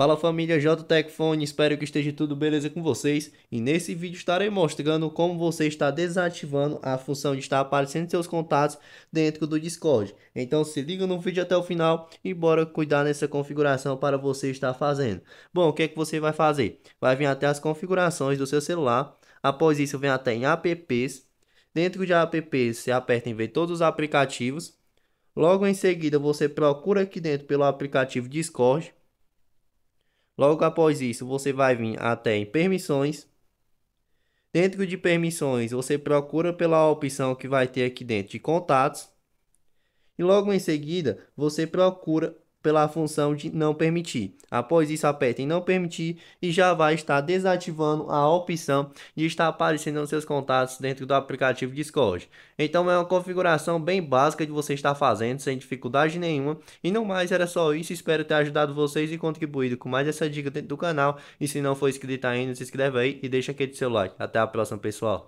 Fala família JTEC Phone, espero que esteja tudo beleza com vocês e nesse vídeo estarei mostrando como você está desativando a função de estar aparecendo seus contatos dentro do Discord. Então se liga no vídeo até o final e bora cuidar nessa configuração para você estar fazendo. Bom, o que é que você vai fazer? Vai vir até as configurações do seu celular, após isso vem até em apps, dentro de apps você aperta em ver todos os aplicativos, logo em seguida você procura aqui dentro pelo aplicativo Discord, Logo após isso, você vai vir até em permissões. Dentro de permissões, você procura pela opção que vai ter aqui dentro de contatos. E logo em seguida, você procura pela função de não permitir. Após isso, aperta em não permitir e já vai estar desativando a opção de estar aparecendo nos seus contatos dentro do aplicativo Discord. Então é uma configuração bem básica de você estar fazendo sem dificuldade nenhuma. E no mais era só isso, espero ter ajudado vocês e contribuído com mais essa dica dentro do canal. E se não for inscrito ainda, se inscreve aí e deixa aquele seu like. Até a próxima, pessoal.